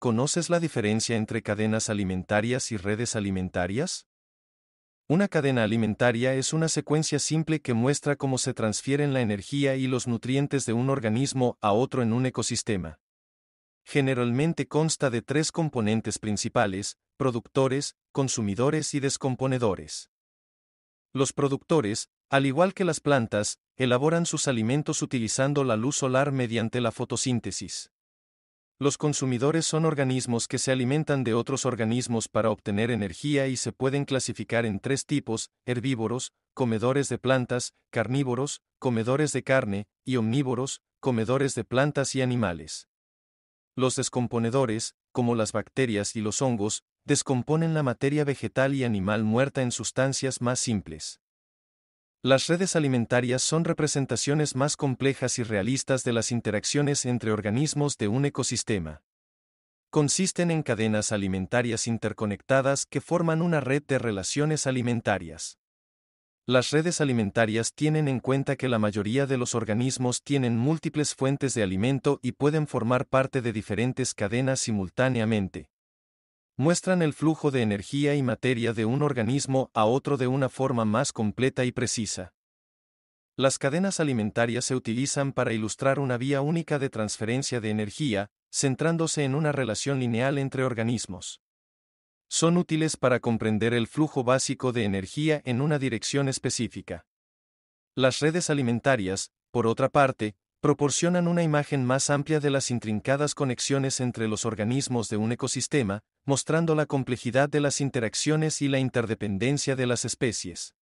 ¿Conoces la diferencia entre cadenas alimentarias y redes alimentarias? Una cadena alimentaria es una secuencia simple que muestra cómo se transfieren la energía y los nutrientes de un organismo a otro en un ecosistema. Generalmente consta de tres componentes principales, productores, consumidores y descomponedores. Los productores, al igual que las plantas, elaboran sus alimentos utilizando la luz solar mediante la fotosíntesis. Los consumidores son organismos que se alimentan de otros organismos para obtener energía y se pueden clasificar en tres tipos, herbívoros, comedores de plantas, carnívoros, comedores de carne, y omnívoros, comedores de plantas y animales. Los descomponedores, como las bacterias y los hongos, descomponen la materia vegetal y animal muerta en sustancias más simples. Las redes alimentarias son representaciones más complejas y realistas de las interacciones entre organismos de un ecosistema. Consisten en cadenas alimentarias interconectadas que forman una red de relaciones alimentarias. Las redes alimentarias tienen en cuenta que la mayoría de los organismos tienen múltiples fuentes de alimento y pueden formar parte de diferentes cadenas simultáneamente, muestran el flujo de energía y materia de un organismo a otro de una forma más completa y precisa. Las cadenas alimentarias se utilizan para ilustrar una vía única de transferencia de energía, centrándose en una relación lineal entre organismos. Son útiles para comprender el flujo básico de energía en una dirección específica. Las redes alimentarias, por otra parte, proporcionan una imagen más amplia de las intrincadas conexiones entre los organismos de un ecosistema, mostrando la complejidad de las interacciones y la interdependencia de las especies.